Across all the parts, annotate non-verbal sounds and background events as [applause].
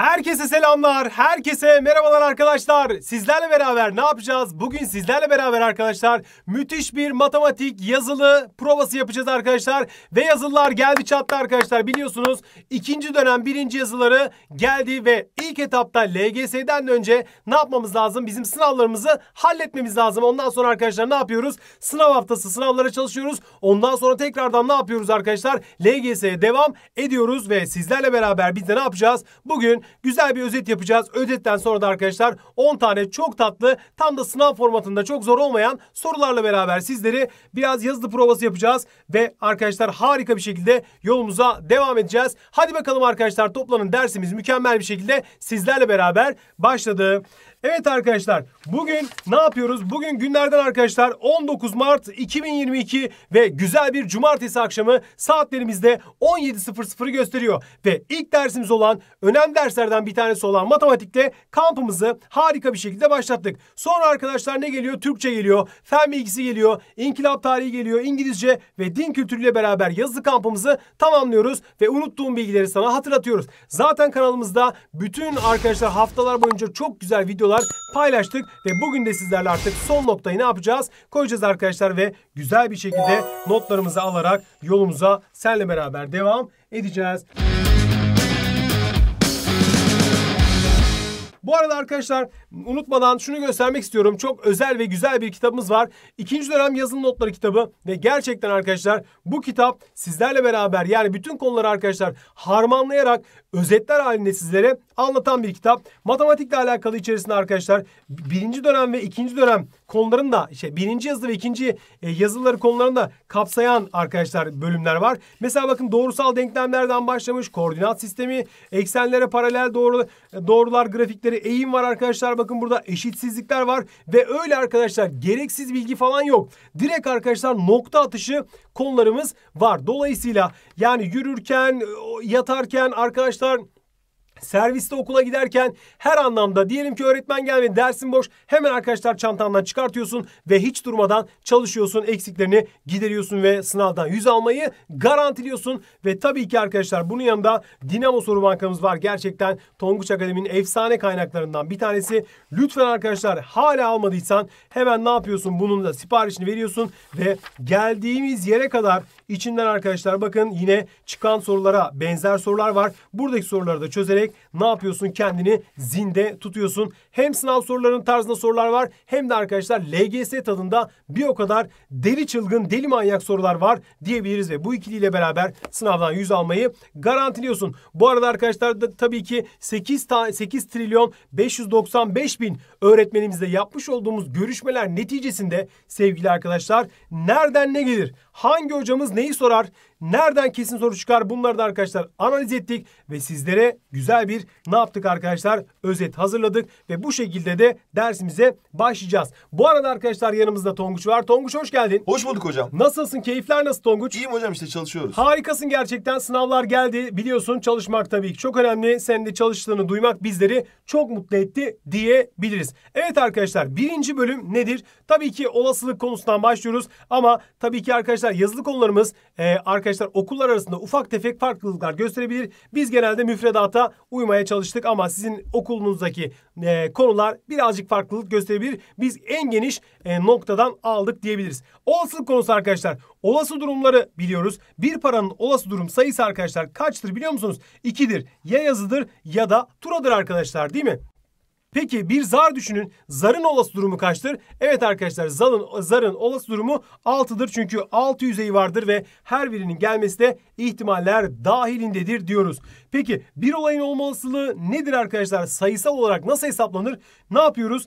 Herkese selamlar, herkese merhabalar arkadaşlar. Sizlerle beraber ne yapacağız? Bugün sizlerle beraber arkadaşlar müthiş bir matematik yazılı provası yapacağız arkadaşlar. Ve yazılılar geldi çattı arkadaşlar biliyorsunuz. ikinci dönem birinci yazıları geldi ve ilk etapta LGS'den önce ne yapmamız lazım? Bizim sınavlarımızı halletmemiz lazım. Ondan sonra arkadaşlar ne yapıyoruz? Sınav haftası sınavlara çalışıyoruz. Ondan sonra tekrardan ne yapıyoruz arkadaşlar? LGS'ye devam ediyoruz ve sizlerle beraber biz de ne yapacağız? Bugün Güzel bir özet yapacağız. Özetten sonra da arkadaşlar 10 tane çok tatlı tam da sınav formatında çok zor olmayan sorularla beraber sizleri biraz yazılı provası yapacağız. Ve arkadaşlar harika bir şekilde yolumuza devam edeceğiz. Hadi bakalım arkadaşlar toplanın dersimiz mükemmel bir şekilde sizlerle beraber başladı. Evet arkadaşlar bugün ne yapıyoruz? Bugün günlerden arkadaşlar 19 Mart 2022 ve güzel bir cumartesi akşamı saatlerimizde 17.00'ı gösteriyor. Ve ilk dersimiz olan önemli derslerden bir tanesi olan matematikte kampımızı harika bir şekilde başlattık. Sonra arkadaşlar ne geliyor? Türkçe geliyor, fen bilgisi geliyor, inkılap tarihi geliyor, İngilizce ve din kültürüyle beraber yazılı kampımızı tamamlıyoruz ve unuttuğum bilgileri sana hatırlatıyoruz. Zaten kanalımızda bütün arkadaşlar haftalar boyunca çok güzel videolar videolar paylaştık ve bugün de sizlerle artık son noktayı ne yapacağız? Koyacağız arkadaşlar ve güzel bir şekilde notlarımızı alarak yolumuza senle beraber devam edeceğiz. Bu arada arkadaşlar unutmadan şunu göstermek istiyorum. Çok özel ve güzel bir kitabımız var. İkinci dönem yazılı notları kitabı ve gerçekten arkadaşlar bu kitap sizlerle beraber yani bütün konuları arkadaşlar harmanlayarak özetler halinde sizlere anlatan bir kitap. Matematikle alakalı içerisinde arkadaşlar birinci dönem ve ikinci dönem konuların da işte birinci yazılı ve ikinci e, yazıları konularında kapsayan arkadaşlar bölümler var. Mesela bakın doğrusal denklemlerden başlamış. Koordinat sistemi, eksenlere paralel doğru, e, doğrular grafikleri, eğim var arkadaşlar. Bakın burada eşitsizlikler var ve öyle arkadaşlar gereksiz bilgi falan yok. Direkt arkadaşlar nokta atışı konularımız var. Dolayısıyla yani yürürken, e, yatarken arkadaşlar Serviste okula giderken her anlamda diyelim ki öğretmen gelmedi dersin boş hemen arkadaşlar çantandan çıkartıyorsun ve hiç durmadan çalışıyorsun eksiklerini gideriyorsun ve sınavdan yüz almayı garantiliyorsun. Ve tabii ki arkadaşlar bunun yanında Dinamo soru bankamız var gerçekten Tonguç Akademi'nin efsane kaynaklarından bir tanesi. Lütfen arkadaşlar hala almadıysan hemen ne yapıyorsun bunun da siparişini veriyorsun ve geldiğimiz yere kadar içinden arkadaşlar bakın yine çıkan sorulara benzer sorular var. Buradaki soruları da çözerek vererek ne yapıyorsun kendini zinde tutuyorsun. Hem sınav sorularının tarzında sorular var hem de arkadaşlar LGS tadında bir o kadar deli çılgın deli manyak sorular var diyebiliriz ve bu ikiliyle beraber sınavdan yüz almayı garantiliyorsun. Bu arada arkadaşlar da tabii ki 8, ta 8 trilyon 595 bin öğretmenimizle yapmış olduğumuz görüşmeler neticesinde sevgili arkadaşlar nereden ne gelir? Hangi hocamız neyi sorar? Nereden kesin soru çıkar? Bunları da arkadaşlar analiz ettik ve sizlere güzel güzel bir ne yaptık arkadaşlar? Özet hazırladık ve bu şekilde de dersimize başlayacağız. Bu arada arkadaşlar yanımızda Tonguç var. Tonguç hoş geldin. Hoş bulduk hocam. Nasılsın? Keyifler nasıl Tonguç? İyiyim hocam işte çalışıyoruz. Harikasın gerçekten. Sınavlar geldi. Biliyorsun çalışmak tabii ki çok önemli. Senin de çalıştığını duymak bizleri çok mutlu etti diyebiliriz. Evet arkadaşlar birinci bölüm nedir? Tabii ki olasılık konusundan başlıyoruz. Ama tabii ki arkadaşlar yazılı konularımız e, arkadaşlar okullar arasında ufak tefek farklılıklar gösterebilir. Biz genelde müfredata uymaya çalıştık ama sizin okulunuzdaki e, konular birazcık farklılık gösterebilir. Biz en geniş e, noktadan aldık diyebiliriz. Olasılık konusu arkadaşlar. Olası durumları biliyoruz. Bir paranın olası durum sayısı arkadaşlar kaçtır biliyor musunuz? 2'dir. Ya yazıdır ya da turadır arkadaşlar değil mi? Peki bir zar düşünün. Zarın olası durumu kaçtır? Evet arkadaşlar zarın, zarın olası durumu 6'dır. Çünkü 6 yüzeyi vardır ve her birinin gelmesi de ihtimaller dahilindedir diyoruz. Peki bir olayın olma olasılığı nedir arkadaşlar? Sayısal olarak nasıl hesaplanır? Ne yapıyoruz?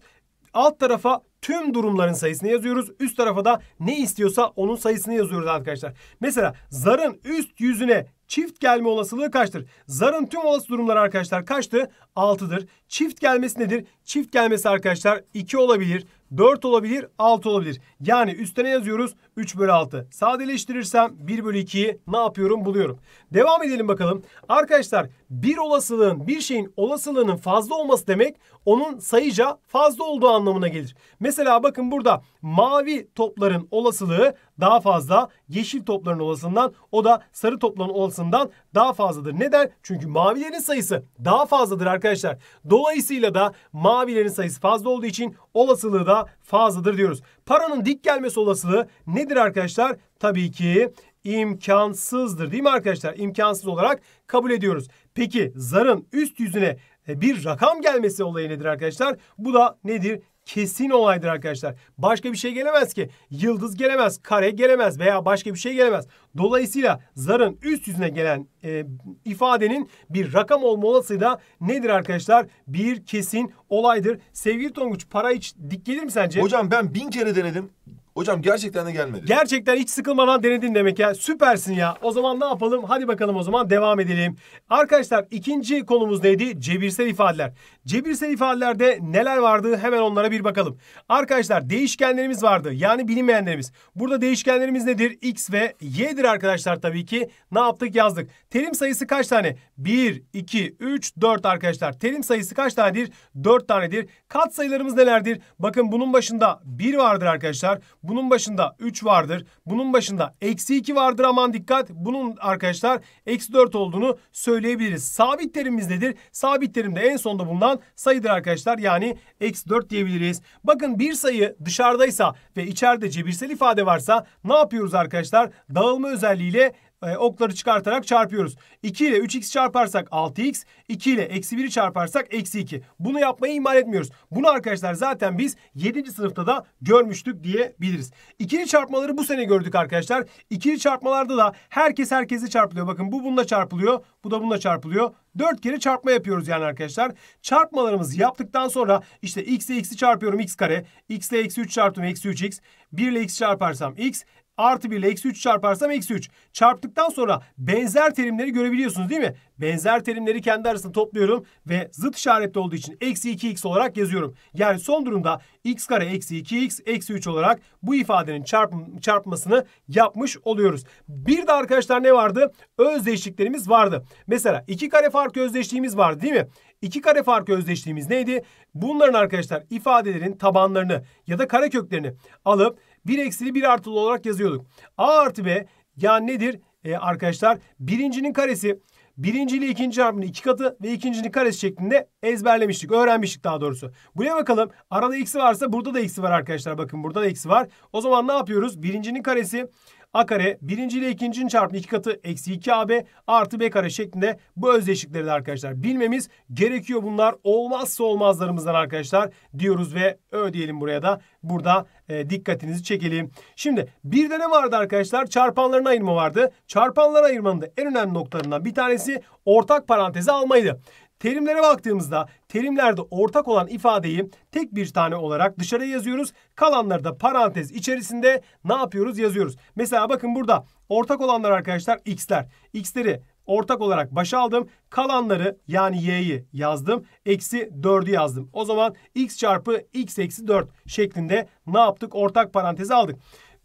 Alt tarafa tüm durumların sayısını yazıyoruz. Üst tarafa da ne istiyorsa onun sayısını yazıyoruz arkadaşlar. Mesela zarın üst yüzüne çift gelme olasılığı kaçtır? Zarın tüm olası durumları arkadaşlar kaçtı? 6'dır. Çift gelmesi nedir? Çift gelmesi arkadaşlar 2 olabilir, 4 olabilir, 6 olabilir. Yani üstüne yazıyoruz 3 bölü 6. Sadeleştirirsem 1 bölü 2'yi ne yapıyorum buluyorum. Devam edelim bakalım. Arkadaşlar bir olasılığın bir şeyin olasılığının fazla olması demek onun sayıca fazla olduğu anlamına gelir. Mesela bakın burada mavi topların olasılığı daha fazla yeşil topların olasılığından o da sarı topların olasılığından daha fazladır. Neden? Çünkü mavilerin sayısı daha fazladır arkadaşlar. Dolayısıyla da mavilerin sayısı fazla olduğu için olasılığı da fazladır diyoruz. Paranın dik gelmesi olasılığı nedir arkadaşlar? Tabii ki imkansızdır değil mi arkadaşlar? İmkansız olarak kabul ediyoruz. Peki zarın üst yüzüne e, bir rakam gelmesi olayı nedir arkadaşlar? Bu da nedir? kesin olaydır arkadaşlar. Başka bir şey gelemez ki. Yıldız gelemez, kare gelemez veya başka bir şey gelemez. Dolayısıyla zarın üst yüzüne gelen e, ifadenin bir rakam olma olasılığı da nedir arkadaşlar? Bir kesin olaydır. Sevgili Tonguç para hiç dik gelir mi sence? Hocam ben bin kere denedim. Hocam gerçekten de gelmedi. Gerçekten hiç sıkılmadan denedin demek ya. Süpersin ya. O zaman ne yapalım? Hadi bakalım o zaman devam edelim. Arkadaşlar ikinci konumuz neydi? Cebirsel ifadeler. Cebirsel ifadelerde neler vardı hemen onlara bir bakalım. Arkadaşlar değişkenlerimiz vardı yani bilinmeyenlerimiz. Burada değişkenlerimiz nedir? X ve Y'dir arkadaşlar tabii ki. Ne yaptık yazdık. Terim sayısı kaç tane? 1, 2, 3, 4 arkadaşlar. Terim sayısı kaç tanedir? 4 tanedir. Kat sayılarımız nelerdir? Bakın bunun başında 1 vardır arkadaşlar. Bunun başında 3 vardır. Bunun başında eksi 2 vardır aman dikkat. Bunun arkadaşlar eksi 4 olduğunu söyleyebiliriz. Sabit terimimiz nedir? Sabit terimde en sonda bulunan olan sayıdır arkadaşlar. Yani x 4 diyebiliriz. Bakın bir sayı dışarıdaysa ve içeride cebirsel ifade varsa ne yapıyoruz arkadaşlar? Dağılma özelliğiyle e, okları çıkartarak çarpıyoruz. 2 ile 3x çarparsak 6x, 2 ile eksi 1'i çarparsak eksi 2. Bunu yapmayı ihmal etmiyoruz. Bunu arkadaşlar zaten biz 7. sınıfta da görmüştük diyebiliriz. İkili çarpmaları bu sene gördük arkadaşlar. İkili çarpmalarda da herkes herkesi çarpılıyor. Bakın bu bununla çarpılıyor, bu da bununla çarpılıyor. Dört kere çarpma yapıyoruz yani arkadaşlar. Çarpmalarımızı yaptıktan sonra işte x ile x'i çarpıyorum x kare. x ile eksi 3 çarptım eksi 3x. 1 ile x çarparsam x artı 1 ile eksi 3 çarparsam eksi 3. Çarptıktan sonra benzer terimleri görebiliyorsunuz değil mi? Benzer terimleri kendi arasında topluyorum ve zıt işaretli olduğu için eksi 2x olarak yazıyorum. Yani son durumda x kare eksi 2x eksi 3 olarak bu ifadenin çarpım, çarpmasını yapmış oluyoruz. Bir de arkadaşlar ne vardı? Özdeşliklerimiz vardı. Mesela 2 kare farkı özdeşliğimiz vardı değil mi? 2 kare farkı özdeşliğimiz neydi? Bunların arkadaşlar ifadelerin tabanlarını ya da kare köklerini alıp 1 eksili 1 artılı olarak yazıyorduk. A artı B yani nedir ee, arkadaşlar? Birincinin karesi birinci ile ikinci harfinin iki katı ve ikincinin karesi şeklinde ezberlemiştik. Öğrenmiştik daha doğrusu. Buraya bakalım. Arada eksi varsa burada da eksi var arkadaşlar. Bakın burada da eksi var. O zaman ne yapıyoruz? Birincinin karesi a kare birinci ile ikincinin çarpımı iki katı eksi 2 ab artı b kare şeklinde bu özdeşlikleri de arkadaşlar bilmemiz gerekiyor. Bunlar olmazsa olmazlarımızdan arkadaşlar diyoruz ve ö diyelim buraya da. Burada e, dikkatinizi çekelim. Şimdi bir de ne vardı arkadaşlar? Çarpanların ayırma vardı. Çarpanlar ayırmanın da en önemli noktalarından bir tanesi ortak parantezi almaydı. Terimlere baktığımızda terimlerde ortak olan ifadeyi tek bir tane olarak dışarıya yazıyoruz. Kalanları da parantez içerisinde ne yapıyoruz yazıyoruz. Mesela bakın burada ortak olanlar arkadaşlar x'ler. X'leri ortak olarak başa aldım. Kalanları yani y'yi yazdım. Eksi 4'ü yazdım. O zaman x çarpı x eksi 4 şeklinde ne yaptık? Ortak parantezi aldık.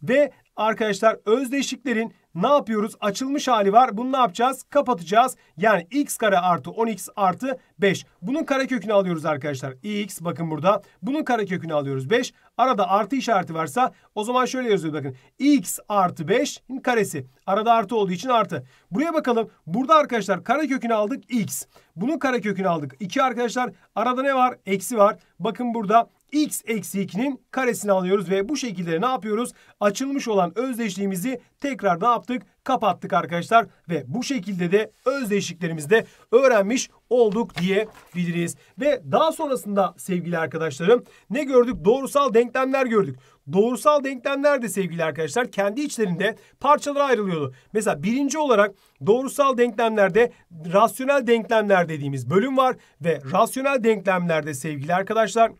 Ve arkadaşlar özdeşliklerin ne yapıyoruz? Açılmış hali var. Bunu ne yapacağız? Kapatacağız. Yani x kare artı 10x artı 5. Bunun kare kökünü alıyoruz arkadaşlar. x bakın burada. Bunun kare kökünü alıyoruz 5. Arada artı işareti varsa o zaman şöyle yazıyoruz bakın. x artı 5'in karesi. Arada artı olduğu için artı. Buraya bakalım. Burada arkadaşlar kare kökünü aldık x. Bunun kare kökünü aldık. 2 arkadaşlar. Arada ne var? Eksi var. Bakın burada x eksi 2'nin karesini alıyoruz ve bu şekilde ne yapıyoruz? Açılmış olan özdeşliğimizi tekrar ne yaptık? Kapattık arkadaşlar ve bu şekilde de özdeşliklerimizi de öğrenmiş olduk diyebiliriz. Ve daha sonrasında sevgili arkadaşlarım ne gördük? Doğrusal denklemler gördük. Doğrusal denklemler de sevgili arkadaşlar kendi içlerinde parçalara ayrılıyordu. Mesela birinci olarak doğrusal denklemlerde rasyonel denklemler dediğimiz bölüm var ve rasyonel denklemlerde sevgili arkadaşlar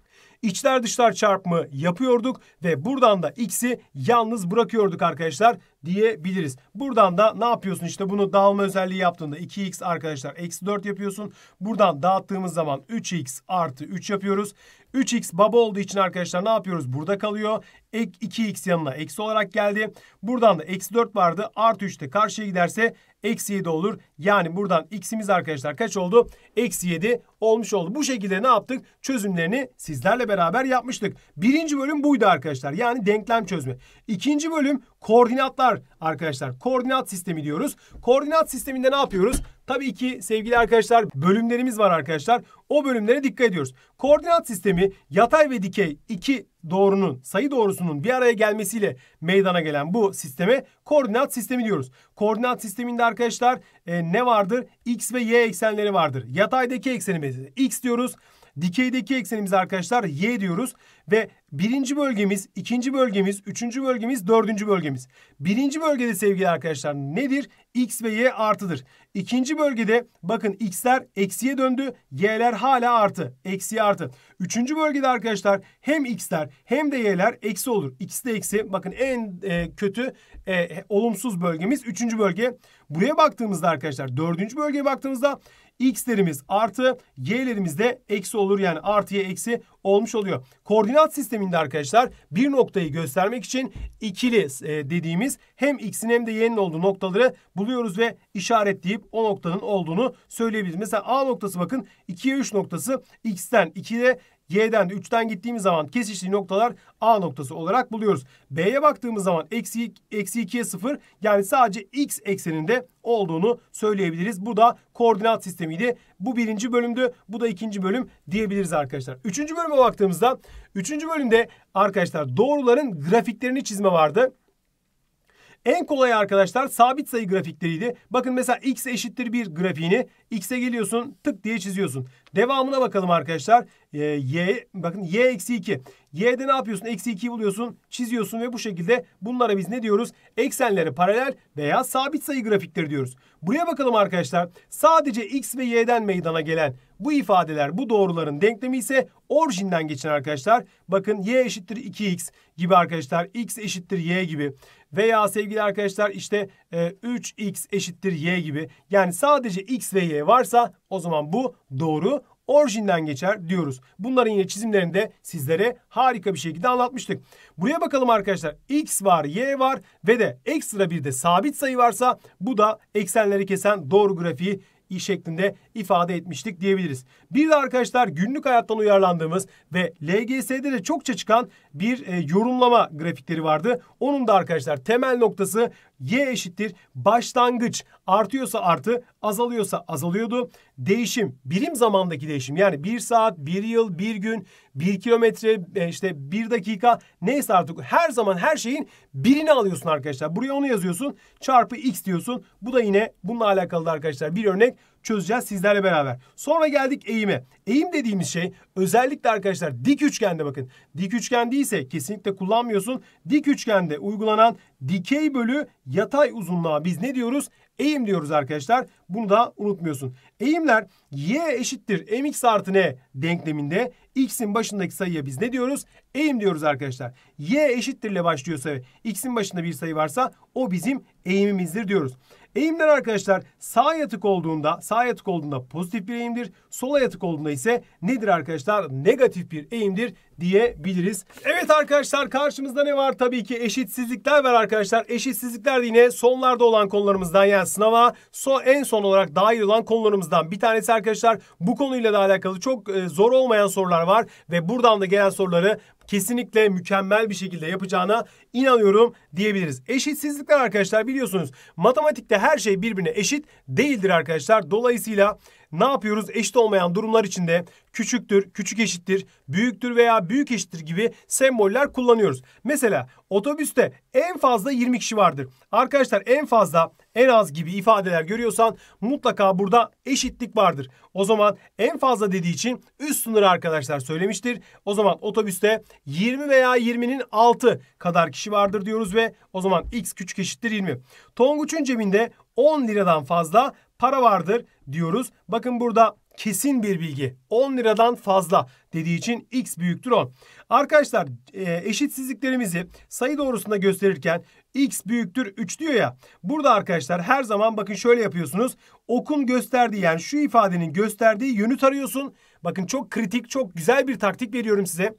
İçler dışlar çarpımı yapıyorduk ve buradan da x'i yalnız bırakıyorduk arkadaşlar diyebiliriz. Buradan da ne yapıyorsun? işte bunu dağılma özelliği yaptığında 2x arkadaşlar eksi 4 yapıyorsun. Buradan dağıttığımız zaman 3x artı 3 yapıyoruz. 3x baba olduğu için arkadaşlar ne yapıyoruz? Burada kalıyor. Ek 2x yanına eksi olarak geldi. Buradan da eksi 4 vardı. Artı 3 de karşıya giderse eksi 7 olur. Yani buradan x'imiz arkadaşlar kaç oldu? Eksi 7 olmuş oldu. Bu şekilde ne yaptık? Çözümlerini sizlerle beraber yapmıştık. Birinci bölüm buydu arkadaşlar. Yani denklem çözme. İkinci bölüm koordinatlar arkadaşlar. Koordinat sistemi diyoruz. Koordinat sisteminde ne yapıyoruz? Tabii ki sevgili arkadaşlar bölümlerimiz var arkadaşlar. O bölümlere dikkat ediyoruz. Koordinat sistemi yatay ve dikey iki doğrunun, sayı doğrusunun bir araya gelmesiyle meydana gelen bu sisteme koordinat sistemi diyoruz. Koordinat sisteminde arkadaşlar e, ne vardır? X ve Y eksenleri vardır. Yataydaki eksenimiz x diyoruz. Dikeydeki eksenimize arkadaşlar y diyoruz ve birinci bölgemiz, ikinci bölgemiz, üçüncü bölgemiz, dördüncü bölgemiz. Birinci bölgede sevgili arkadaşlar nedir? X ve Y artıdır. İkinci bölgede bakın X'ler eksiye döndü, Y'ler hala artı, eksi artı. Üçüncü bölgede arkadaşlar hem X'ler hem de Y'ler eksi olur. X de eksi. Bakın en e, kötü e, olumsuz bölgemiz üçüncü bölge. Buraya baktığımızda arkadaşlar dördüncü bölgeye baktığımızda x'lerimiz artı y'lerimiz de eksi olur. Yani artıya eksi olmuş oluyor. Koordinat sisteminde arkadaşlar bir noktayı göstermek için ikili e, dediğimiz hem x'in hem de y'nin olduğu noktaları buluyoruz ve işaretleyip o noktanın olduğunu söyleyebiliriz. Mesela A noktası bakın 2'ye 3 noktası x'ten 2'de Y'den de 3'ten gittiğimiz zaman kesiştiği noktalar A noktası olarak buluyoruz. B'ye baktığımız zaman eksi, eksi 2'ye 0 yani sadece X ekseninde olduğunu söyleyebiliriz. Bu da koordinat sistemiydi. Bu birinci bölümdü. Bu da ikinci bölüm diyebiliriz arkadaşlar. Üçüncü bölüme baktığımızda üçüncü bölümde arkadaşlar doğruların grafiklerini çizme vardı. En kolay arkadaşlar sabit sayı grafikleriydi. Bakın mesela x eşittir 1 grafiğini x'e geliyorsun tık diye çiziyorsun. Devamına bakalım arkadaşlar. Ee, y bakın y eksi 2. Y'de ne yapıyorsun? Eksi 2'yi buluyorsun, çiziyorsun ve bu şekilde bunlara biz ne diyoruz? Eksenleri paralel veya sabit sayı grafikleri diyoruz. Buraya bakalım arkadaşlar. Sadece x ve y'den meydana gelen bu ifadeler, bu doğruların denklemi ise orijinden geçen arkadaşlar. Bakın y eşittir 2x gibi arkadaşlar. x eşittir y gibi. Veya sevgili arkadaşlar işte 3x e, eşittir y gibi. Yani sadece x ve y varsa o zaman bu doğru orijinden geçer diyoruz. Bunların yine çizimlerini de sizlere harika bir şekilde anlatmıştık. Buraya bakalım arkadaşlar. X var, Y var ve de ekstra bir de sabit sayı varsa bu da eksenleri kesen doğru grafiği şeklinde ifade etmiştik diyebiliriz. Bir de arkadaşlar günlük hayattan uyarlandığımız ve LGS'de de çokça çıkan bir e, yorumlama grafikleri vardı. Onun da arkadaşlar temel noktası y eşittir başlangıç artıyorsa artı azalıyorsa azalıyordu. Değişim birim zamandaki değişim yani bir saat, bir yıl, bir gün, bir kilometre e, işte bir dakika neyse artık her zaman her şeyin birini alıyorsun arkadaşlar. Buraya onu yazıyorsun çarpı x diyorsun. Bu da yine bununla alakalı arkadaşlar bir örnek çözeceğiz sizlerle beraber. Sonra geldik eğime. Eğim dediğimiz şey özellikle arkadaşlar dik üçgende bakın. Dik üçgen değilse kesinlikle kullanmıyorsun. Dik üçgende uygulanan dikey bölü yatay uzunluğa biz ne diyoruz? Eğim diyoruz arkadaşlar. Bunu da unutmuyorsun. Eğimler y eşittir mx artı n denkleminde x'in başındaki sayıya biz ne diyoruz? Eğim diyoruz arkadaşlar. y eşittir ile başlıyorsa x'in başında bir sayı varsa o bizim eğimimizdir diyoruz. Eğimler arkadaşlar sağa yatık olduğunda sağa yatık olduğunda pozitif bir eğimdir. Sola yatık olduğunda ise nedir arkadaşlar? Negatif bir eğimdir diyebiliriz. Evet arkadaşlar karşımızda ne var? Tabii ki eşitsizlikler var arkadaşlar. Eşitsizlikler yine sonlarda olan konularımızdan yani sınava so en son son olarak dahil olan konularımızdan bir tanesi arkadaşlar. Bu konuyla da alakalı çok e, zor olmayan sorular var ve buradan da gelen soruları kesinlikle mükemmel bir şekilde yapacağına inanıyorum diyebiliriz. Eşitsizlikler arkadaşlar biliyorsunuz matematikte her şey birbirine eşit değildir arkadaşlar. Dolayısıyla ne yapıyoruz? Eşit olmayan durumlar içinde küçüktür, küçük eşittir, büyüktür veya büyük eşittir gibi semboller kullanıyoruz. Mesela otobüste en fazla 20 kişi vardır. Arkadaşlar en fazla, en az gibi ifadeler görüyorsan mutlaka burada eşitlik vardır. O zaman en fazla dediği için üst sınır arkadaşlar söylemiştir. O zaman otobüste 20 veya 20'nin 6 kadar kişi vardır diyoruz ve o zaman x küçük eşittir 20. Tonguç'un cebinde 10 liradan fazla para vardır diyoruz. Bakın burada kesin bir bilgi. 10 liradan fazla dediği için x büyüktür 10. Arkadaşlar e, eşitsizliklerimizi sayı doğrusunda gösterirken x büyüktür 3 diyor ya. Burada arkadaşlar her zaman bakın şöyle yapıyorsunuz. Okun gösterdiği yani şu ifadenin gösterdiği yönü tarıyorsun. Bakın çok kritik çok güzel bir taktik veriyorum size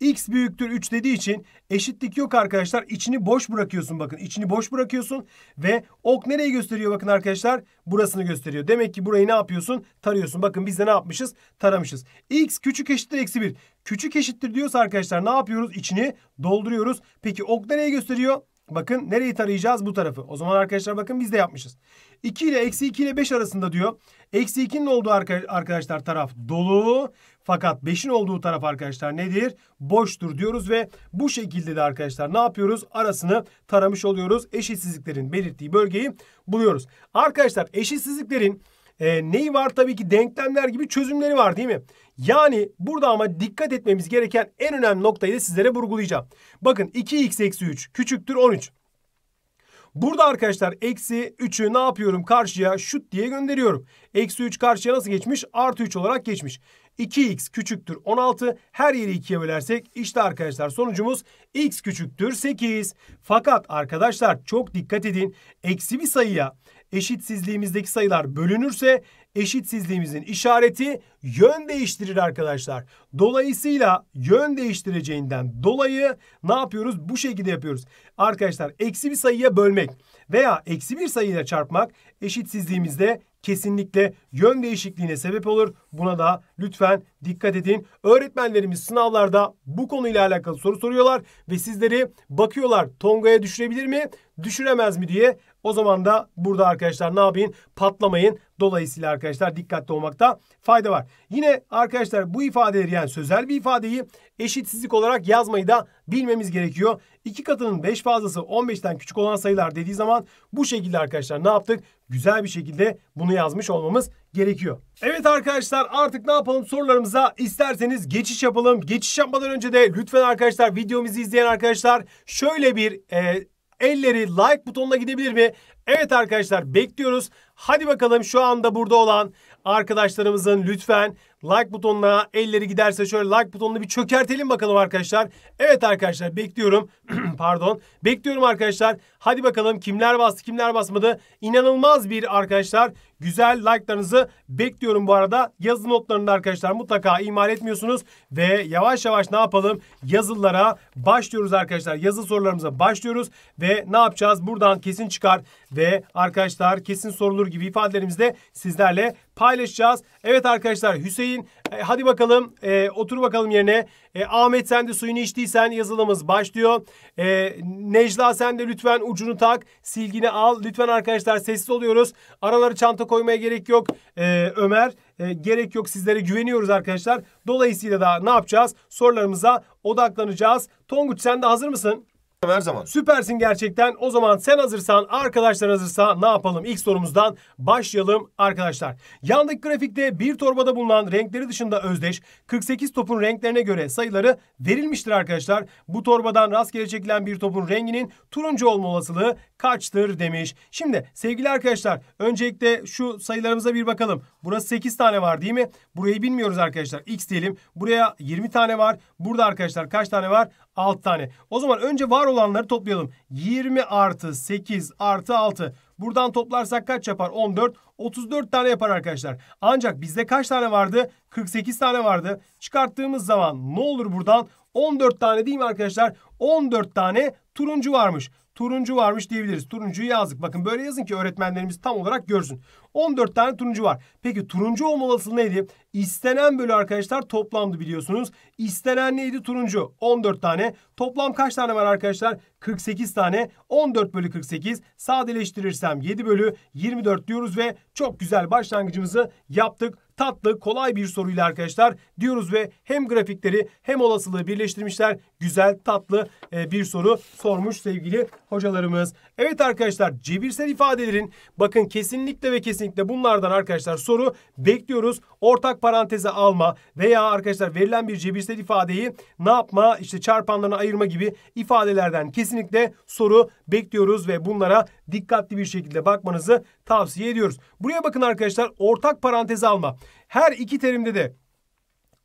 x büyüktür 3 dediği için eşitlik yok arkadaşlar. İçini boş bırakıyorsun bakın. İçini boş bırakıyorsun ve ok nereye gösteriyor bakın arkadaşlar? Burasını gösteriyor. Demek ki burayı ne yapıyorsun? Tarıyorsun. Bakın biz de ne yapmışız? Taramışız. x küçük eşittir eksi 1. Küçük eşittir diyorsa arkadaşlar ne yapıyoruz? İçini dolduruyoruz. Peki ok nereye gösteriyor? Bakın nereyi tarayacağız? Bu tarafı. O zaman arkadaşlar bakın biz de yapmışız. 2 ile eksi 2 ile 5 arasında diyor. Eksi 2'nin olduğu arkadaşlar taraf dolu. Fakat 5'in olduğu taraf arkadaşlar nedir? Boştur diyoruz ve bu şekilde de arkadaşlar ne yapıyoruz? Arasını taramış oluyoruz. Eşitsizliklerin belirttiği bölgeyi buluyoruz. Arkadaşlar eşitsizliklerin e, neyi var tabii ki denklemler gibi çözümleri var değil mi? Yani burada ama dikkat etmemiz gereken en önemli noktayı da sizlere vurgulayacağım. Bakın 2x eksi 3 küçüktür 13. Burada arkadaşlar eksi 3'ü ne yapıyorum karşıya şut diye gönderiyorum. Eksi 3 karşıya nasıl geçmiş? Artı 3 olarak geçmiş. 2x küçüktür 16. Her yeri 2'ye bölersek işte arkadaşlar sonucumuz x küçüktür 8. Fakat arkadaşlar çok dikkat edin. Eksi bir sayıya eşitsizliğimizdeki sayılar bölünürse eşitsizliğimizin işareti yön değiştirir arkadaşlar. Dolayısıyla yön değiştireceğinden dolayı ne yapıyoruz? Bu şekilde yapıyoruz. Arkadaşlar eksi bir sayıya bölmek veya eksi bir sayıyla çarpmak eşitsizliğimizde kesinlikle yön değişikliğine sebep olur. Buna da lütfen dikkat edin. Öğretmenlerimiz sınavlarda bu konuyla alakalı soru soruyorlar ve sizleri bakıyorlar Tonga'ya düşürebilir mi, düşüremez mi diye. O zaman da burada arkadaşlar ne yapayım? Patlamayın. Dolayısıyla arkadaşlar dikkatli olmakta fayda var. Yine arkadaşlar bu ifadeleri yani sözel bir ifadeyi eşitsizlik olarak yazmayı da bilmemiz gerekiyor. 2 katının 5 fazlası 15'ten küçük olan sayılar dediği zaman bu şekilde arkadaşlar ne yaptık? Güzel bir şekilde bunu yazmış olmamız gerekiyor. Evet arkadaşlar artık ne yapalım sorularımıza isterseniz geçiş yapalım. Geçiş yapmadan önce de lütfen arkadaşlar videomuzu izleyen arkadaşlar şöyle bir e, elleri like butonuna gidebilir mi? Evet arkadaşlar bekliyoruz. Hadi bakalım şu anda burada olan arkadaşlarımızın lütfen Like butonuna elleri giderse şöyle like butonunu bir çökertelim bakalım arkadaşlar. Evet arkadaşlar bekliyorum. [clears throat] Pardon. Bekliyorum arkadaşlar. Hadi bakalım kimler bastı kimler basmadı. İnanılmaz bir arkadaşlar Güzel like'larınızı bekliyorum bu arada. Yazı notlarını arkadaşlar mutlaka ihmal etmiyorsunuz. Ve yavaş yavaş ne yapalım? Yazılara başlıyoruz arkadaşlar. Yazı sorularımıza başlıyoruz. Ve ne yapacağız? Buradan kesin çıkar ve arkadaşlar kesin sorulur gibi ifadelerimizde sizlerle paylaşacağız. Evet arkadaşlar Hüseyin e, hadi bakalım e, otur bakalım yerine. E, Ahmet sen de suyunu içtiysen yazılımız başlıyor. E, Necla sen de lütfen ucunu tak. Silgini al. Lütfen arkadaşlar sessiz oluyoruz. Araları çanta koymaya gerek yok. E, Ömer e, gerek yok sizlere güveniyoruz arkadaşlar. Dolayısıyla da ne yapacağız? Sorularımıza odaklanacağız. Tonguç sen de hazır mısın? aşkım her zaman. Süpersin gerçekten. O zaman sen hazırsan, arkadaşlar hazırsa ne yapalım? İlk sorumuzdan başlayalım arkadaşlar. Yandaki grafikte bir torbada bulunan renkleri dışında özdeş 48 topun renklerine göre sayıları verilmiştir arkadaşlar. Bu torbadan rastgele çekilen bir topun renginin turuncu olma olasılığı kaçtır demiş. Şimdi sevgili arkadaşlar öncelikle şu sayılarımıza bir bakalım. Burası 8 tane var değil mi? Burayı bilmiyoruz arkadaşlar. X diyelim. Buraya 20 tane var. Burada arkadaşlar kaç tane var? 6 tane. O zaman önce var olanları toplayalım. 20 artı 8 artı 6. Buradan toplarsak kaç yapar? 14. 34 tane yapar arkadaşlar. Ancak bizde kaç tane vardı? 48 tane vardı. Çıkarttığımız zaman ne olur buradan? 14 tane değil mi arkadaşlar? 14 tane turuncu varmış. Turuncu varmış diyebiliriz. Turuncuyu yazdık. Bakın böyle yazın ki öğretmenlerimiz tam olarak görsün. 14 tane turuncu var. Peki turuncu olma olasılığı neydi? İstenen bölü arkadaşlar toplamdı biliyorsunuz. İstenen neydi? Turuncu. 14 tane. Toplam kaç tane var arkadaşlar? 48 tane. 14 bölü 48. Sadeleştirirsem 7 bölü 24 diyoruz ve çok güzel başlangıcımızı yaptık tatlı, kolay bir soruyla arkadaşlar diyoruz ve hem grafikleri hem olasılığı birleştirmişler. Güzel, tatlı e, bir soru sormuş sevgili hocalarımız. Evet arkadaşlar cebirsel ifadelerin bakın kesinlikle ve kesinlikle bunlardan arkadaşlar soru bekliyoruz. Ortak paranteze alma veya arkadaşlar verilen bir cebirsel ifadeyi ne yapma işte çarpanlarına ayırma gibi ifadelerden kesinlikle soru bekliyoruz ve bunlara dikkatli bir şekilde bakmanızı tavsiye ediyoruz. Buraya bakın arkadaşlar ortak paranteze alma. Her iki terimde de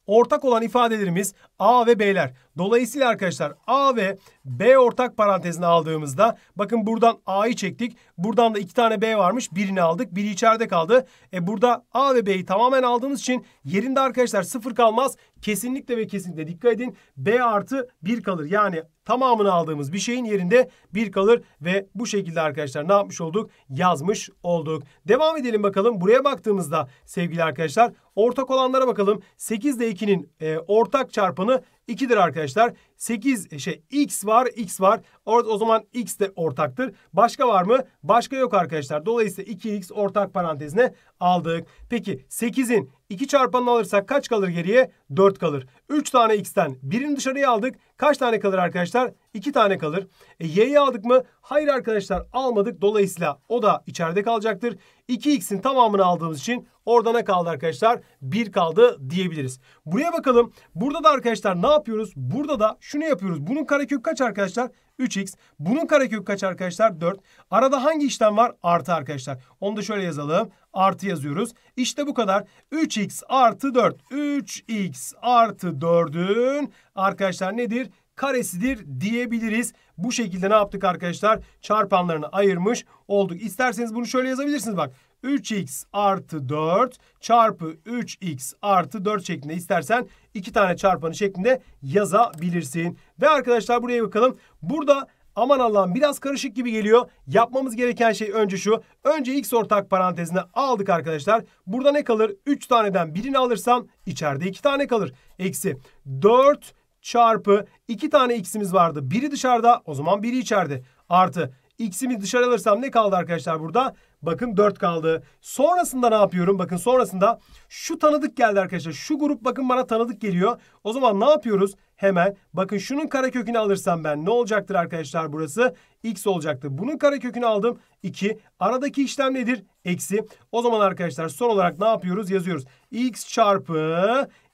ortak olan ifadelerimiz A ve B'ler. Dolayısıyla arkadaşlar A ve B ortak parantezine aldığımızda bakın buradan A'yı çektik. Buradan da iki tane B varmış. Birini aldık. Biri içeride kaldı. E burada A ve B'yi tamamen aldığımız için yerinde arkadaşlar sıfır kalmaz. Kesinlikle ve kesinlikle dikkat edin. B artı bir kalır. Yani tamamını aldığımız bir şeyin yerinde bir kalır ve bu şekilde arkadaşlar ne yapmış olduk? Yazmış olduk. Devam edelim bakalım. Buraya baktığımızda sevgili arkadaşlar ortak olanlara bakalım. 8 ile 2'nin e, ortak çarpanı devamı 2'dir arkadaşlar. 8 e, şey x var x var. Orada o zaman x de ortaktır. Başka var mı? Başka yok arkadaşlar. Dolayısıyla 2x ortak parantezine aldık. Peki 8'in 2 çarpanını alırsak kaç kalır geriye? 4 kalır. 3 tane x'ten birini dışarıya aldık. Kaç tane kalır arkadaşlar? 2 tane kalır. E, y'yi aldık mı? Hayır arkadaşlar almadık. Dolayısıyla o da içeride kalacaktır. 2x'in tamamını aldığımız için orada ne kaldı arkadaşlar? 1 kaldı diyebiliriz. Buraya bakalım. Burada da arkadaşlar ne yapıyoruz? Burada da şunu yapıyoruz. Bunun karekök kaç arkadaşlar? 3x. Bunun karekök kaç arkadaşlar? 4. Arada hangi işlem var? Artı arkadaşlar. Onu da şöyle yazalım. Artı yazıyoruz. İşte bu kadar. 3x artı 4. 3x artı 4'ün arkadaşlar nedir? karesidir diyebiliriz. Bu şekilde ne yaptık arkadaşlar? Çarpanlarını ayırmış olduk. İsterseniz bunu şöyle yazabilirsiniz bak. 3x artı 4 çarpı 3x artı 4 şeklinde istersen iki tane çarpanı şeklinde yazabilirsin. Ve arkadaşlar buraya bakalım. Burada aman Allah'ım biraz karışık gibi geliyor. Yapmamız gereken şey önce şu. Önce x ortak parantezine aldık arkadaşlar. Burada ne kalır? 3 taneden birini alırsam içeride 2 tane kalır. Eksi 4 çarpı 2 tane x'imiz vardı. Biri dışarıda o zaman biri içeride. Artı x'imiz dışarı alırsam ne kaldı arkadaşlar burada? Bakın 4 kaldı. Sonrasında ne yapıyorum? Bakın sonrasında şu tanıdık geldi arkadaşlar. Şu grup bakın bana tanıdık geliyor. O zaman ne yapıyoruz? Hemen bakın şunun karekökünü alırsam ben ne olacaktır arkadaşlar burası? X olacaktı. Bunun karekökünü aldım. 2. Aradaki işlem nedir? Eksi. O zaman arkadaşlar son olarak ne yapıyoruz? Yazıyoruz. X çarpı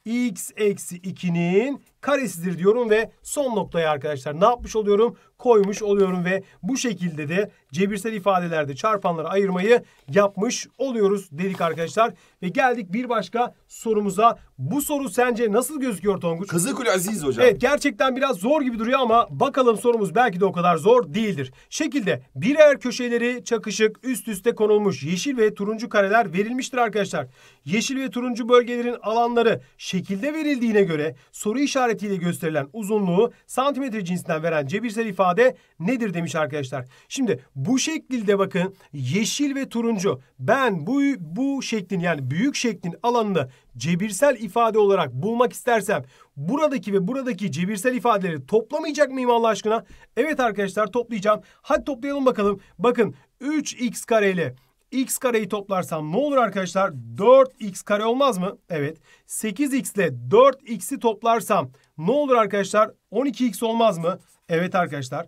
X eksi 2'nin karesidir diyorum ve son noktayı arkadaşlar ne yapmış oluyorum? Koymuş oluyorum ve bu şekilde de cebirsel ifadelerde çarpanları ayırmayı yapmış oluyoruz dedik arkadaşlar. Ve geldik bir başka sorumuza. Bu soru sence nasıl gözüküyor Tonguç? Kızıkul Aziz hocam. Evet gerçekten biraz zor gibi duruyor ama bakalım sorumuz belki de o kadar zor değildir. Şekilde birer köşeleri çakışık üst üste konulmuş yeşil ve turuncu kareler verilmiştir arkadaşlar. Yeşil ve turuncu bölgelerin alanları şekilde verildiğine göre soru işareti işaretiyle gösterilen uzunluğu santimetre cinsinden veren cebirsel ifade nedir demiş arkadaşlar. Şimdi bu şekilde bakın yeşil ve turuncu. Ben bu bu şeklin yani büyük şeklin alanını cebirsel ifade olarak bulmak istersem buradaki ve buradaki cebirsel ifadeleri toplamayacak mıyım Allah aşkına? Evet arkadaşlar toplayacağım. Hadi toplayalım bakalım. Bakın 3x kareyle x kareyi toplarsam ne olur arkadaşlar? 4x kare olmaz mı? Evet. 8x ile 4x'i toplarsam ne olur arkadaşlar? 12x olmaz mı? Evet arkadaşlar.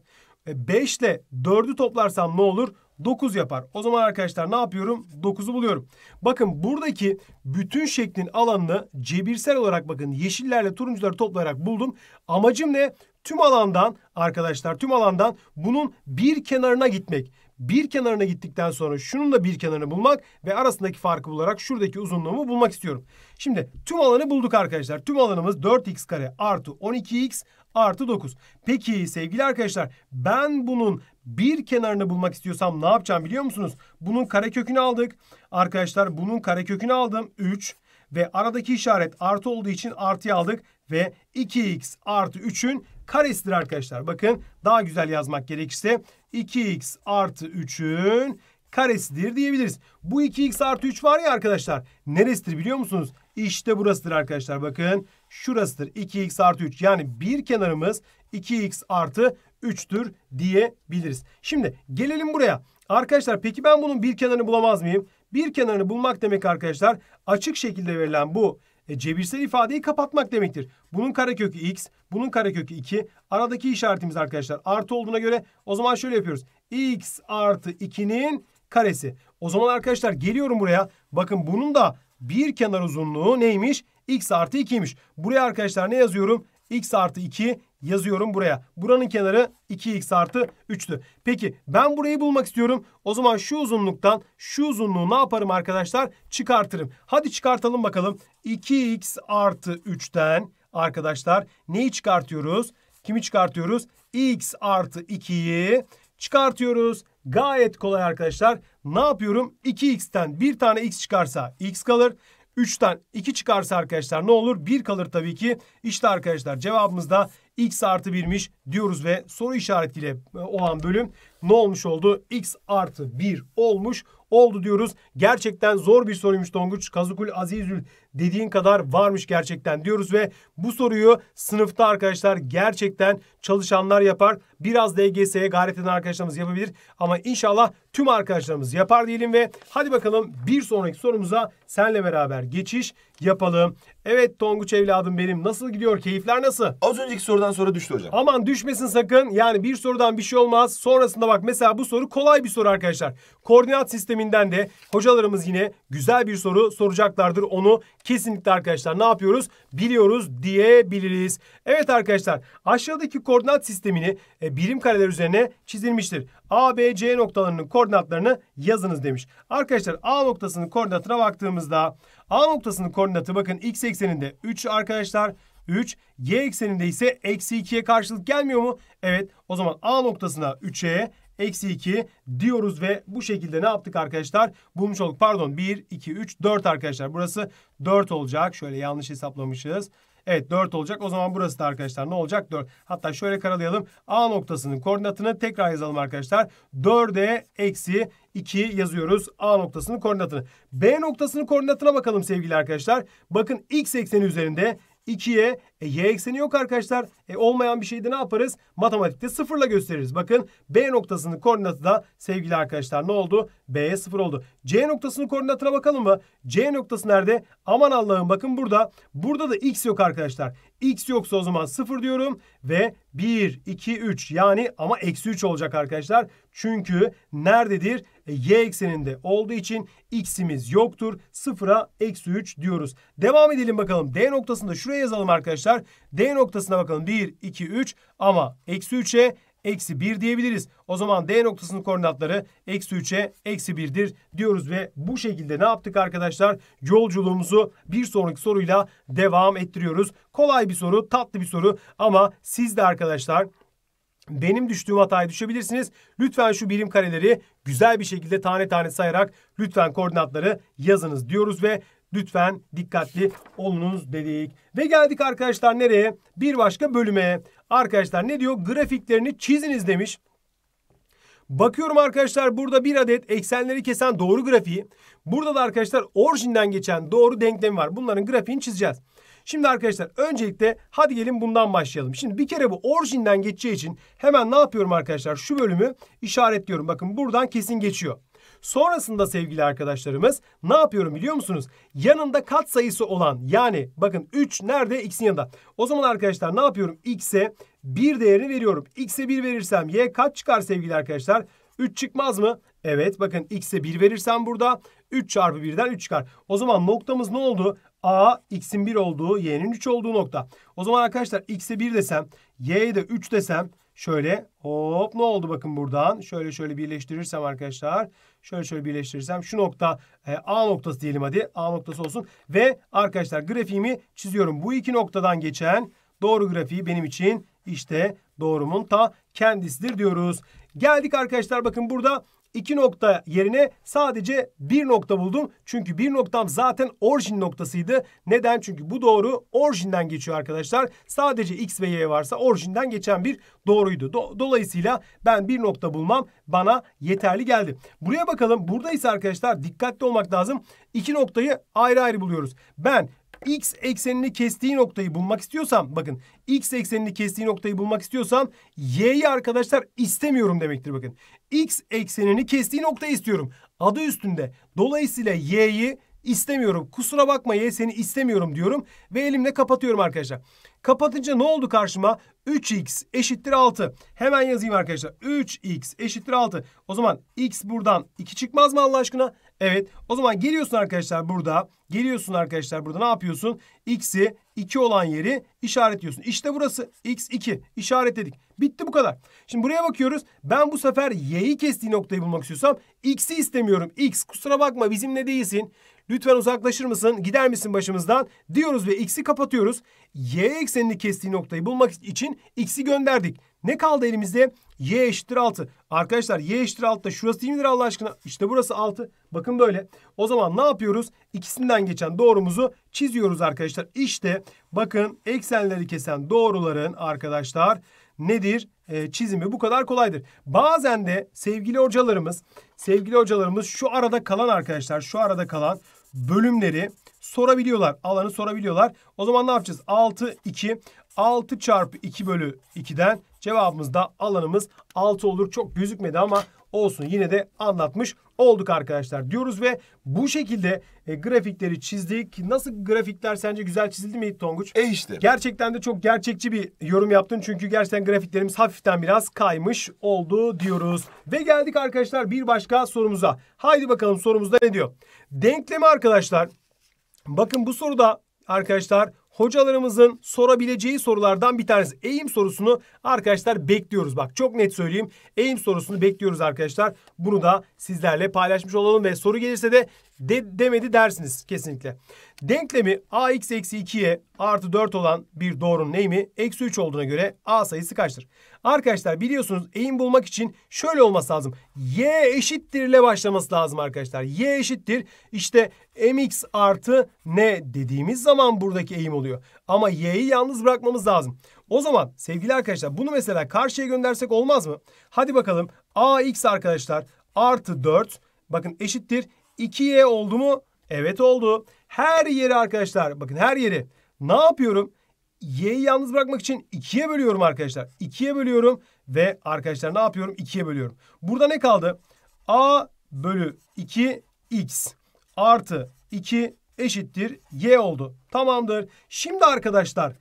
5 e, ile 4'ü toplarsam ne olur? 9 yapar. O zaman arkadaşlar ne yapıyorum? 9'u buluyorum. Bakın buradaki bütün şeklin alanını cebirsel olarak bakın yeşillerle turuncuları toplayarak buldum. Amacım ne? Tüm alandan arkadaşlar tüm alandan bunun bir kenarına gitmek bir kenarına gittikten sonra şunun da bir kenarını bulmak ve arasındaki farkı bularak şuradaki uzunluğumu bulmak istiyorum. Şimdi tüm alanı bulduk arkadaşlar. Tüm alanımız 4x kare artı 12x artı 9. Peki sevgili arkadaşlar ben bunun bir kenarını bulmak istiyorsam ne yapacağım biliyor musunuz? Bunun karekökünü aldık. Arkadaşlar bunun karekökünü aldım 3 ve aradaki işaret artı olduğu için artıyı aldık ve 2x artı 3'ün karesidir arkadaşlar. Bakın daha güzel yazmak gerekirse 2x artı 3'ün karesidir diyebiliriz. Bu 2x artı 3 var ya arkadaşlar. Neresidir biliyor musunuz? İşte burasıdır arkadaşlar. Bakın şurasıdır 2x artı 3. Yani bir kenarımız 2x artı 3'tür diyebiliriz. Şimdi gelelim buraya. Arkadaşlar peki ben bunun bir kenarını bulamaz mıyım? Bir kenarını bulmak demek arkadaşlar açık şekilde verilen bu e, cebirsel ifadeyi kapatmak demektir. Bunun karekökü x, bunun karekökü 2. Aradaki işaretimiz arkadaşlar artı olduğuna göre o zaman şöyle yapıyoruz. x artı 2'nin karesi. O zaman arkadaşlar geliyorum buraya. Bakın bunun da bir kenar uzunluğu neymiş? x artı 2'ymiş. Buraya arkadaşlar ne yazıyorum? x artı 2 yazıyorum buraya. Buranın kenarı 2x artı 3'tü. Peki ben burayı bulmak istiyorum. O zaman şu uzunluktan şu uzunluğu ne yaparım arkadaşlar? Çıkartırım. Hadi çıkartalım bakalım. 2x artı 3'ten arkadaşlar neyi çıkartıyoruz? Kimi çıkartıyoruz? x artı 2'yi çıkartıyoruz. Gayet kolay arkadaşlar. Ne yapıyorum? 2x'ten bir tane x çıkarsa x kalır. 3'ten 2 çıkarsa arkadaşlar ne olur? 1 kalır tabii ki. İşte arkadaşlar cevabımız da x artı 1'miş diyoruz ve soru işaretiyle e, olan bölüm ne olmuş oldu? x artı 1 olmuş oldu diyoruz. Gerçekten zor bir soruymuş Tonguç. Kazukul Azizül dediğin kadar varmış gerçekten diyoruz ve bu soruyu sınıfta arkadaşlar gerçekten çalışanlar yapar. Biraz DGS'ye gayret eden arkadaşlarımız yapabilir ama inşallah tüm arkadaşlarımız yapar diyelim ve hadi bakalım bir sonraki sorumuza senle beraber geçiş yapalım. Evet Tonguç evladım benim nasıl gidiyor keyifler nasıl? Az önceki sorudan sonra düştü hocam. Aman düşmesin sakın yani bir sorudan bir şey olmaz. Sonrasında bak mesela bu soru kolay bir soru arkadaşlar. Koordinat sisteminden de hocalarımız yine güzel bir soru soracaklardır. Onu kesinlikle arkadaşlar ne yapıyoruz? Biliyoruz diyebiliriz. Evet arkadaşlar aşağıdaki koordinat sistemini e, birim kareler üzerine çizilmiştir. A, B, C noktalarının koordinatlarını yazınız demiş. Arkadaşlar A noktasının koordinatına baktığımızda A noktasının koordinatı bakın x ekseninde 3 arkadaşlar. 3. Y ekseninde ise eksi 2'ye karşılık gelmiyor mu? Evet. O zaman A noktasına 3'e, eksi 2 diyoruz ve bu şekilde ne yaptık arkadaşlar? Bulmuş olduk. Pardon 1, 2, 3, 4 arkadaşlar. Burası 4 olacak. Şöyle yanlış hesaplamışız. Evet 4 olacak. O zaman burası da arkadaşlar ne olacak? 4. Hatta şöyle karalayalım. A noktasının koordinatını tekrar yazalım arkadaşlar. 4'e eksi 2 yazıyoruz. A noktasının koordinatını. B noktasının koordinatına bakalım sevgili arkadaşlar. Bakın x ekseni üzerinde 2'ye. E, y ekseni yok arkadaşlar. E, olmayan bir şeyi ne yaparız? Matematikte sıfırla gösteririz. Bakın B noktasının koordinatı da sevgili arkadaşlar ne oldu? B'ye sıfır oldu. C noktasının koordinatına bakalım mı? C noktası nerede? Aman Allah'ım bakın burada. Burada da x yok arkadaşlar. X yoksa o zaman sıfır diyorum. Ve 1, 2, 3 yani ama eksi 3 olacak arkadaşlar. Çünkü nerededir? E, y ekseninde olduğu için x'imiz yoktur. Sıfıra eksi 3 diyoruz. Devam edelim bakalım. D noktasında şuraya yazalım arkadaşlar. D noktasına bakalım. 1, 2, 3 ama eksi 3'e eksi 1 diyebiliriz. O zaman D noktasının koordinatları eksi 3'e eksi 1'dir diyoruz ve bu şekilde ne yaptık arkadaşlar? Yolculuğumuzu bir sonraki soruyla devam ettiriyoruz. Kolay bir soru, tatlı bir soru ama siz de arkadaşlar benim düştüğüm hataya düşebilirsiniz. Lütfen şu birim kareleri güzel bir şekilde tane tane sayarak lütfen koordinatları yazınız diyoruz ve lütfen dikkatli olunuz dedik. Ve geldik arkadaşlar nereye? Bir başka bölüme. Arkadaşlar ne diyor? Grafiklerini çiziniz demiş. Bakıyorum arkadaşlar burada bir adet eksenleri kesen doğru grafiği. Burada da arkadaşlar orijinden geçen doğru denklemi var. Bunların grafiğini çizeceğiz. Şimdi arkadaşlar öncelikle hadi gelin bundan başlayalım. Şimdi bir kere bu orijinden geçeceği için hemen ne yapıyorum arkadaşlar? Şu bölümü işaretliyorum. Bakın buradan kesin geçiyor. Sonrasında sevgili arkadaşlarımız ne yapıyorum biliyor musunuz? Yanında kat sayısı olan yani bakın 3 nerede x'in yanında. O zaman arkadaşlar ne yapıyorum? X'e 1 değerini veriyorum. X'e 1 verirsem y kaç çıkar sevgili arkadaşlar? 3 çıkmaz mı? Evet bakın x'e 1 verirsem burada 3 çarpı 1'den 3 çıkar. O zaman noktamız ne oldu? A x'in 1 olduğu y'nin 3 olduğu nokta. O zaman arkadaşlar x'e 1 desem y'ye de 3 desem şöyle hop ne oldu bakın buradan. Şöyle şöyle birleştirirsem arkadaşlar. Şöyle şöyle birleştirirsem şu nokta e, A noktası diyelim hadi. A noktası olsun. Ve arkadaşlar grafiğimi çiziyorum. Bu iki noktadan geçen doğru grafiği benim için işte doğrumun ta kendisidir diyoruz. Geldik arkadaşlar bakın burada 2 nokta yerine sadece 1 nokta buldum. Çünkü 1 noktam zaten orijin noktasıydı. Neden? Çünkü bu doğru orijinden geçiyor arkadaşlar. Sadece x ve y varsa orijinden geçen bir doğruydu. Do Dolayısıyla ben 1 nokta bulmam bana yeterli geldi. Buraya bakalım. Burada ise arkadaşlar dikkatli olmak lazım. 2 noktayı ayrı ayrı buluyoruz. Ben x eksenini kestiği noktayı bulmak istiyorsam bakın x eksenini kestiği noktayı bulmak istiyorsam y'yi arkadaşlar istemiyorum demektir bakın x eksenini kestiği nokta istiyorum. Adı üstünde. Dolayısıyla y'yi istemiyorum. Kusura bakma y seni istemiyorum diyorum. Ve elimle kapatıyorum arkadaşlar. Kapatınca ne oldu karşıma? 3x eşittir 6. Hemen yazayım arkadaşlar. 3x eşittir 6. O zaman x buradan 2 çıkmaz mı Allah aşkına? Evet o zaman geliyorsun arkadaşlar burada. Geliyorsun arkadaşlar burada ne yapıyorsun? X'i 2 olan yeri işaretliyorsun. İşte burası X2 işaretledik. Bitti bu kadar. Şimdi buraya bakıyoruz. Ben bu sefer Y'yi kestiği noktayı bulmak istiyorsam X'i istemiyorum. X kusura bakma bizimle değilsin. Lütfen uzaklaşır mısın? Gider misin başımızdan? Diyoruz ve X'i kapatıyoruz. Y eksenini kestiği noktayı bulmak için X'i gönderdik. Ne kaldı elimizde? Y eşittir 6. Arkadaşlar y eşittir 6 da şurası değil midir Allah aşkına? İşte burası 6. Bakın böyle. O zaman ne yapıyoruz? İkisinden geçen doğrumuzu çiziyoruz arkadaşlar. İşte bakın eksenleri kesen doğruların arkadaşlar nedir? E, çizimi bu kadar kolaydır. Bazen de sevgili hocalarımız, sevgili hocalarımız şu arada kalan arkadaşlar, şu arada kalan bölümleri sorabiliyorlar. Alanı sorabiliyorlar. O zaman ne yapacağız? 6, 2. 6 çarpı 2 bölü 2'den cevabımız da alanımız 6 olur. Çok gözükmedi ama olsun yine de anlatmış olduk arkadaşlar diyoruz ve bu şekilde e, grafikleri çizdik. Nasıl grafikler sence güzel çizildi mi Tonguç? E işte. Gerçekten de çok gerçekçi bir yorum yaptın çünkü gerçekten grafiklerimiz hafiften biraz kaymış oldu diyoruz. Ve geldik arkadaşlar bir başka sorumuza. Haydi bakalım sorumuzda ne diyor? Denkleme arkadaşlar. Bakın bu soruda arkadaşlar hocalarımızın sorabileceği sorulardan bir tanesi. Eğim sorusunu arkadaşlar bekliyoruz. Bak çok net söyleyeyim. Eğim sorusunu bekliyoruz arkadaşlar. Bunu da sizlerle paylaşmış olalım ve soru gelirse de de, demedi dersiniz kesinlikle. Denklemi ax eksi 2'ye artı 4 olan bir doğrunun eğimi eksi 3 olduğuna göre a sayısı kaçtır? Arkadaşlar biliyorsunuz eğim bulmak için şöyle olması lazım. y eşittir ile başlaması lazım arkadaşlar. y eşittir işte mx artı n dediğimiz zaman buradaki eğim oluyor. Ama y'yi yalnız bırakmamız lazım. O zaman sevgili arkadaşlar bunu mesela karşıya göndersek olmaz mı? Hadi bakalım ax arkadaşlar artı 4 bakın eşittir 2y oldu mu? Evet oldu. Her yeri arkadaşlar bakın her yeri ne yapıyorum? y'yi yalnız bırakmak için 2'ye bölüyorum arkadaşlar. 2'ye bölüyorum ve arkadaşlar ne yapıyorum? 2'ye bölüyorum. Burada ne kaldı? a bölü 2x artı 2 eşittir y oldu. Tamamdır. Şimdi arkadaşlar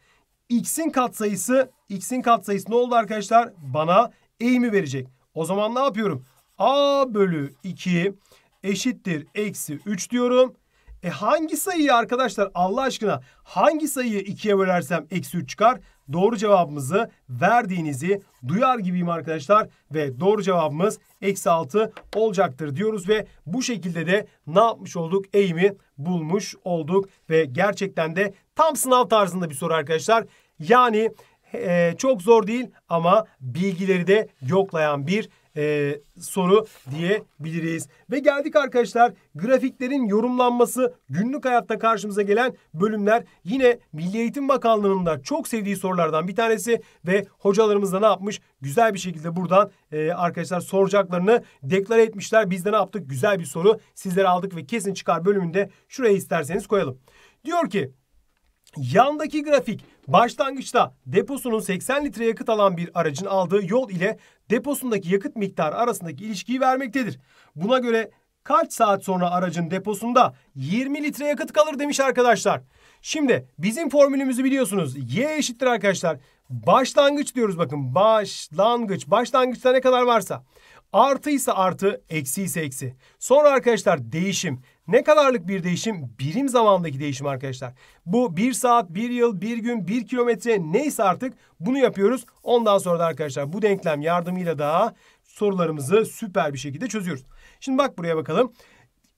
x'in katsayısı x'in katsayısı ne oldu arkadaşlar? Bana eğimi verecek. O zaman ne yapıyorum? a bölü 2 eşittir eksi 3 diyorum. E hangi sayıyı arkadaşlar Allah aşkına hangi sayıyı 2'ye bölersem eksi 3 çıkar? Doğru cevabımızı verdiğinizi duyar gibiyim arkadaşlar. Ve doğru cevabımız eksi 6 olacaktır diyoruz. Ve bu şekilde de ne yapmış olduk? Eğimi bulmuş olduk. Ve gerçekten de tam sınav tarzında bir soru arkadaşlar. Yani e, çok zor değil ama bilgileri de yoklayan bir e, soru diyebiliriz. Ve geldik arkadaşlar grafiklerin yorumlanması günlük hayatta karşımıza gelen bölümler yine Milli Eğitim Bakanlığı'nın da çok sevdiği sorulardan bir tanesi ve hocalarımız da ne yapmış? Güzel bir şekilde buradan e, arkadaşlar soracaklarını deklare etmişler. Biz de ne yaptık? Güzel bir soru sizlere aldık ve kesin çıkar bölümünde şuraya isterseniz koyalım. Diyor ki Yandaki grafik Başlangıçta deposunun 80 litre yakıt alan bir aracın aldığı yol ile deposundaki yakıt miktarı arasındaki ilişkiyi vermektedir. Buna göre kaç saat sonra aracın deposunda 20 litre yakıt kalır demiş arkadaşlar. Şimdi bizim formülümüzü biliyorsunuz. Y eşittir arkadaşlar. Başlangıç diyoruz bakın. Başlangıç. Başlangıçta ne kadar varsa. Artı ise artı, eksi ise eksi. Sonra arkadaşlar değişim. Ne kadarlık bir değişim? Birim zamandaki değişim arkadaşlar. Bu bir saat, bir yıl, bir gün, bir kilometre neyse artık bunu yapıyoruz. Ondan sonra da arkadaşlar bu denklem yardımıyla da sorularımızı süper bir şekilde çözüyoruz. Şimdi bak buraya bakalım.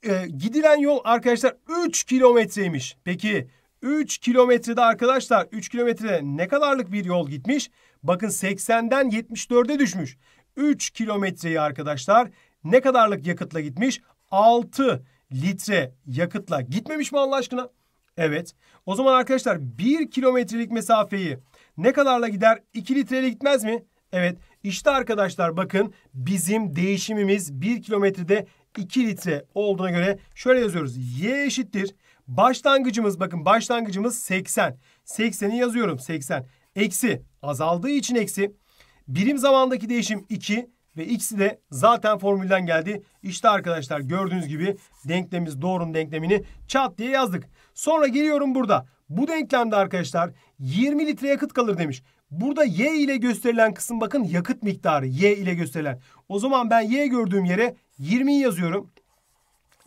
Ee, gidilen yol arkadaşlar 3 kilometreymiş. Peki 3 kilometrede arkadaşlar 3 kilometrede ne kadarlık bir yol gitmiş? Bakın 80'den 74'e düşmüş. 3 kilometreyi arkadaşlar ne kadarlık yakıtla gitmiş? 6 litre yakıtla gitmemiş mi Allah aşkına? Evet. O zaman arkadaşlar 1 kilometrelik mesafeyi ne kadarla gider? 2 litreyle gitmez mi? Evet. İşte arkadaşlar bakın bizim değişimimiz 1 kilometrede 2 litre olduğuna göre şöyle yazıyoruz. Y eşittir. Başlangıcımız bakın başlangıcımız 80. 80'i yazıyorum 80. Eksi azaldığı için eksi. Birim zamandaki değişim 2. Ve x'i de zaten formülden geldi. İşte arkadaşlar gördüğünüz gibi denklemimiz doğrunun denklemini çat diye yazdık. Sonra geliyorum burada. Bu denklemde arkadaşlar 20 litre yakıt kalır demiş. Burada y ile gösterilen kısım bakın yakıt miktarı y ile gösterilen. O zaman ben y gördüğüm yere 20'yi yazıyorum.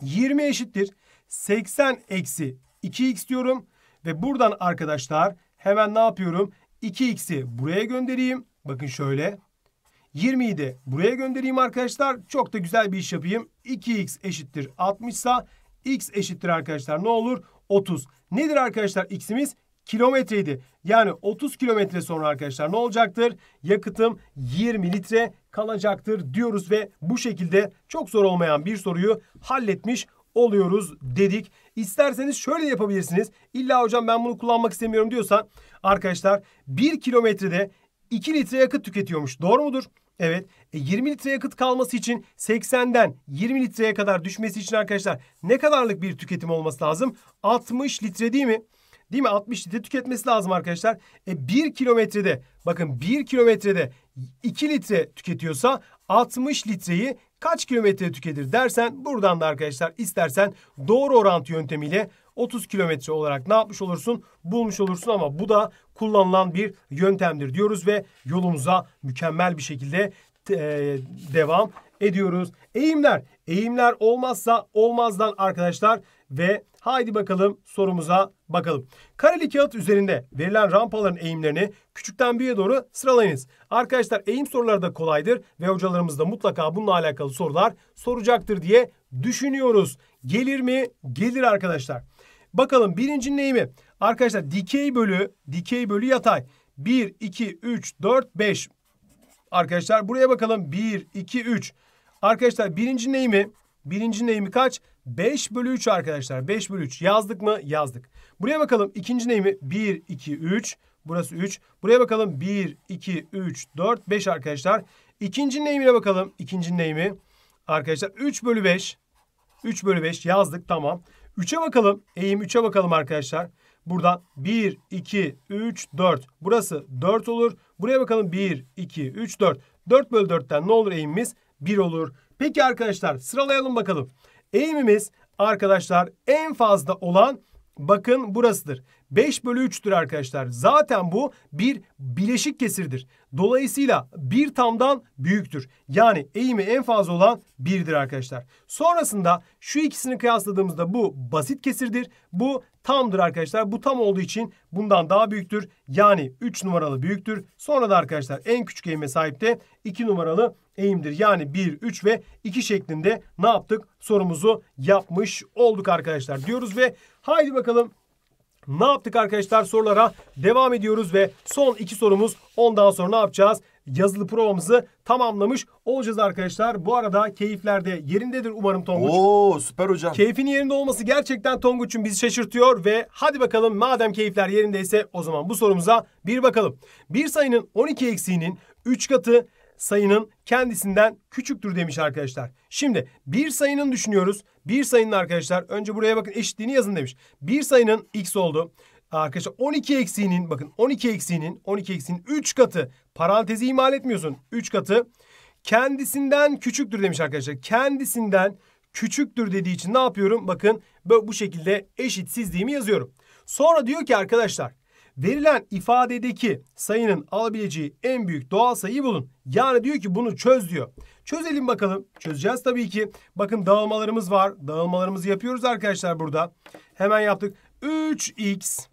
20 eşittir 80 eksi 2x diyorum. Ve buradan arkadaşlar hemen ne yapıyorum? 2x'i buraya göndereyim. Bakın şöyle 20'yi de buraya göndereyim arkadaşlar. Çok da güzel bir iş yapayım. 2x eşittir 60 sa x eşittir arkadaşlar ne olur? 30. Nedir arkadaşlar x'imiz? Kilometreydi. Yani 30 kilometre sonra arkadaşlar ne olacaktır? Yakıtım 20 litre kalacaktır diyoruz ve bu şekilde çok zor olmayan bir soruyu halletmiş oluyoruz dedik. İsterseniz şöyle yapabilirsiniz. İlla hocam ben bunu kullanmak istemiyorum diyorsan arkadaşlar 1 kilometrede 2 litre yakıt tüketiyormuş. Doğru mudur? Evet. E 20 litre yakıt kalması için 80'den 20 litreye kadar düşmesi için arkadaşlar ne kadarlık bir tüketim olması lazım? 60 litre değil mi? Değil mi? 60 litre tüketmesi lazım arkadaşlar. E 1 kilometrede bakın 1 kilometrede 2 litre tüketiyorsa 60 litreyi kaç kilometre tüketir dersen buradan da arkadaşlar istersen doğru orantı yöntemiyle 30 kilometre olarak ne yapmış olursun? Bulmuş olursun ama bu da kullanılan bir yöntemdir diyoruz ve yolumuza mükemmel bir şekilde e, devam ediyoruz. Eğimler. Eğimler olmazsa olmazdan arkadaşlar ve haydi bakalım sorumuza bakalım. Kareli kağıt üzerinde verilen rampaların eğimlerini küçükten büyüğe doğru sıralayınız. Arkadaşlar eğim soruları da kolaydır ve hocalarımız da mutlaka bununla alakalı sorular soracaktır diye düşünüyoruz. Gelir mi? Gelir arkadaşlar. Bakalım birinci eğimi. Arkadaşlar dikey bölü, dikey bölü yatay. 1, 2, 3, 4, 5. Arkadaşlar buraya bakalım. 1, 2, 3. Arkadaşlar birinci eğimi, Birinci eğimi kaç? 5 bölü 3 arkadaşlar. 5 bölü 3. Yazdık mı? Yazdık. Buraya bakalım. ikinci eğimi 1, 2, 3. Burası 3. Buraya bakalım. 1, 2, 3, 4, 5 arkadaşlar. İkinci eğimine bakalım. İkinci eğimi. Arkadaşlar 3 bölü 5. 3 bölü 5 yazdık. Tamam. 3'e bakalım. Eğim 3'e bakalım arkadaşlar. Buradan 1, 2, 3, 4. Burası 4 olur. Buraya bakalım 1, 2, 3, 4. 4 bölü 4'ten ne olur eğimimiz? 1 olur. Peki arkadaşlar sıralayalım bakalım. Eğimimiz arkadaşlar en fazla olan Bakın burasıdır. 5 bölü 3'tür arkadaşlar. Zaten bu bir bileşik kesirdir. Dolayısıyla bir tamdan büyüktür. Yani eğimi en fazla olan 1'dir arkadaşlar. Sonrasında şu ikisini kıyasladığımızda bu basit kesirdir. Bu tamdır arkadaşlar. Bu tam olduğu için bundan daha büyüktür. Yani 3 numaralı büyüktür. Sonra da arkadaşlar en küçük eğime sahip de 2 numaralı eğimdir. Yani 1, 3 ve 2 şeklinde ne yaptık? Sorumuzu yapmış olduk arkadaşlar diyoruz ve Haydi bakalım ne yaptık arkadaşlar sorulara devam ediyoruz ve son iki sorumuz ondan sonra ne yapacağız? Yazılı provamızı tamamlamış olacağız arkadaşlar. Bu arada keyifler de yerindedir umarım Tonguç. Oo süper hocam. Keyfin yerinde olması gerçekten Tonguç'un bizi şaşırtıyor ve hadi bakalım madem keyifler yerindeyse o zaman bu sorumuza bir bakalım. Bir sayının 12 eksiğinin 3 katı sayının kendisinden küçüktür demiş arkadaşlar. Şimdi bir sayının düşünüyoruz. Bir sayının arkadaşlar önce buraya bakın eşitliğini yazın demiş. Bir sayının x oldu. Arkadaşlar 12 eksiğinin bakın 12 eksiğinin 12 eksiğinin 3 katı parantezi imal etmiyorsun. 3 katı kendisinden küçüktür demiş arkadaşlar. Kendisinden küçüktür dediği için ne yapıyorum? Bakın bu şekilde eşitsizliğimi yazıyorum. Sonra diyor ki arkadaşlar Verilen ifadedeki sayının alabileceği en büyük doğal sayıyı bulun. Yani diyor ki bunu çöz diyor. Çözelim bakalım. Çözeceğiz tabii ki. Bakın dağılmalarımız var. Dağılmalarımızı yapıyoruz arkadaşlar burada. Hemen yaptık. 3x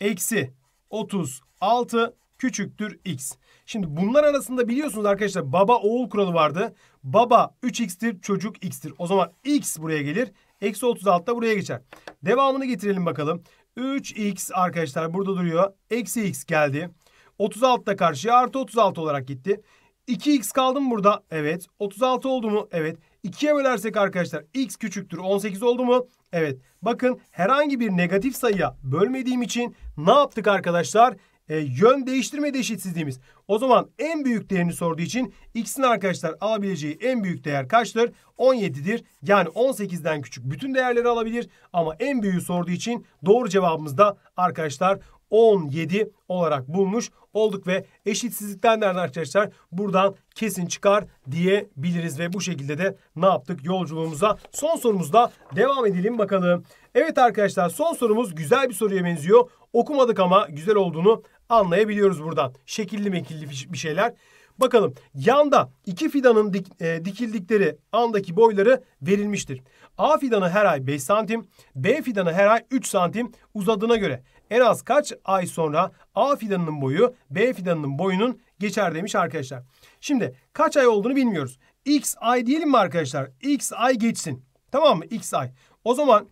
eksi 36 küçüktür x. Şimdi bunlar arasında biliyorsunuz arkadaşlar baba oğul kuralı vardı. Baba 3x'tir çocuk x'tir. O zaman x buraya gelir. Eksi 36 da buraya geçer. Devamını getirelim bakalım. 3x arkadaşlar burada duruyor. Eksi x geldi. 36 da karşıya artı 36 olarak gitti. 2x kaldı mı burada? Evet. 36 oldu mu? Evet. 2'ye bölersek arkadaşlar x küçüktür 18 oldu mu? Evet. Bakın herhangi bir negatif sayıya bölmediğim için ne yaptık arkadaşlar? e, yön değiştirme eşitsizliğimiz. O zaman en büyük değerini sorduğu için x'in arkadaşlar alabileceği en büyük değer kaçtır? 17'dir. Yani 18'den küçük bütün değerleri alabilir ama en büyüğü sorduğu için doğru cevabımız da arkadaşlar 17 olarak bulmuş olduk ve eşitsizlikten de arkadaşlar buradan kesin çıkar diyebiliriz ve bu şekilde de ne yaptık yolculuğumuza son sorumuzda devam edelim bakalım. Evet arkadaşlar son sorumuz güzel bir soruya benziyor. Okumadık ama güzel olduğunu anlayabiliyoruz buradan. Şekilli mekilli bir şeyler. Bakalım yanda iki fidanın dik, e, dikildikleri andaki boyları verilmiştir. A fidanı her ay 5 santim, B fidanı her ay 3 santim uzadığına göre en az kaç ay sonra A fidanının boyu B fidanının boyunun geçer demiş arkadaşlar. Şimdi kaç ay olduğunu bilmiyoruz. X ay diyelim mi arkadaşlar? X ay geçsin. Tamam mı? X ay. O zaman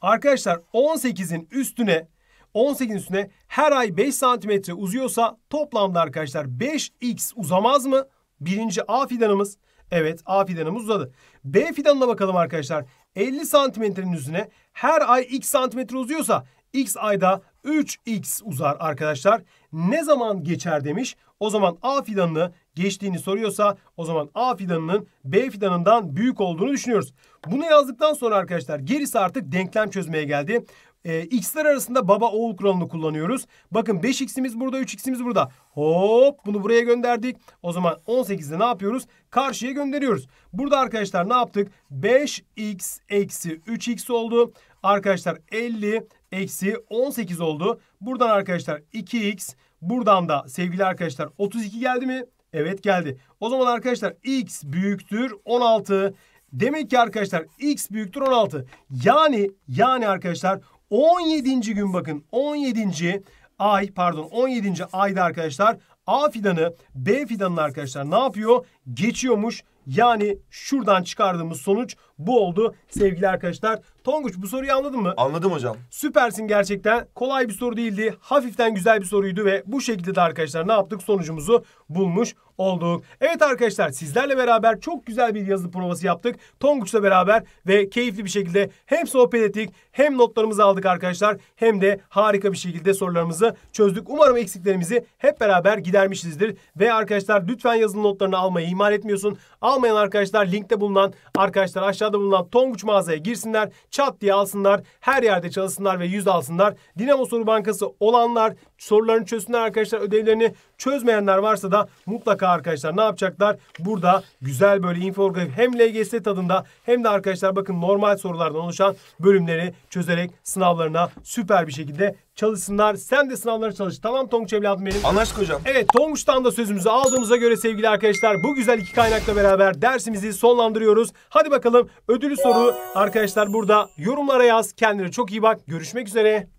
arkadaşlar 18'in üstüne 18'in üstüne her ay 5 santimetre uzuyorsa toplamda arkadaşlar 5x uzamaz mı? Birinci A fidanımız. Evet A fidanımız uzadı. B fidanına bakalım arkadaşlar. 50 santimetrenin üstüne her ay x santimetre uzuyorsa x ayda 3x uzar arkadaşlar. Ne zaman geçer demiş. O zaman A fidanını geçtiğini soruyorsa o zaman A fidanının B fidanından büyük olduğunu düşünüyoruz. Bunu yazdıktan sonra arkadaşlar gerisi artık denklem çözmeye geldi. E, x'ler arasında baba oğul kuralını kullanıyoruz. Bakın 5x'imiz burada 3x'imiz burada. Hop bunu buraya gönderdik. O zaman 18'de ne yapıyoruz? Karşıya gönderiyoruz. Burada arkadaşlar ne yaptık? 5x eksi 3x oldu. Arkadaşlar 50 eksi 18 oldu. Buradan arkadaşlar 2x. Buradan da sevgili arkadaşlar 32 geldi mi? Evet geldi. O zaman arkadaşlar x büyüktür 16. Demek ki arkadaşlar x büyüktür 16. Yani yani arkadaşlar 17. gün bakın 17. ay pardon 17. ayda arkadaşlar A fidanı B fidanını arkadaşlar ne yapıyor? Geçiyormuş. Yani şuradan çıkardığımız sonuç bu oldu sevgili arkadaşlar. Tonguç bu soruyu anladın mı? Anladım hocam. Süpersin gerçekten. Kolay bir soru değildi. Hafiften güzel bir soruydu ve bu şekilde de arkadaşlar ne yaptık? Sonucumuzu bulmuş olduk. Evet arkadaşlar sizlerle beraber çok güzel bir yazılı provası yaptık. Tonguç'la beraber ve keyifli bir şekilde hem sohbet ettik hem notlarımızı aldık arkadaşlar hem de harika bir şekilde sorularımızı çözdük. Umarım eksiklerimizi hep beraber gidermişizdir. Ve arkadaşlar lütfen yazılı notlarını almayı ihmal etmiyorsun. Almayan arkadaşlar linkte bulunan arkadaşlar aşağı aşağıda bulunan Tonguç mağazaya girsinler. Çat diye alsınlar. Her yerde çalışsınlar ve yüz alsınlar. Dinamo Soru Bankası olanlar sorularını çözsünler arkadaşlar. Ödevlerini çözmeyenler varsa da mutlaka arkadaşlar ne yapacaklar? Burada güzel böyle infografik hem LGS tadında hem de arkadaşlar bakın normal sorulardan oluşan bölümleri çözerek sınavlarına süper bir şekilde çalışsınlar. Sen de sınavlara çalış. Tamam Tonguç evladım benim. Anlaştık hocam. Evet Tonguç'tan da sözümüzü aldığımıza göre sevgili arkadaşlar bu güzel iki kaynakla beraber dersimizi sonlandırıyoruz. Hadi bakalım ödülü soru arkadaşlar burada yorumlara yaz. Kendine çok iyi bak. Görüşmek üzere.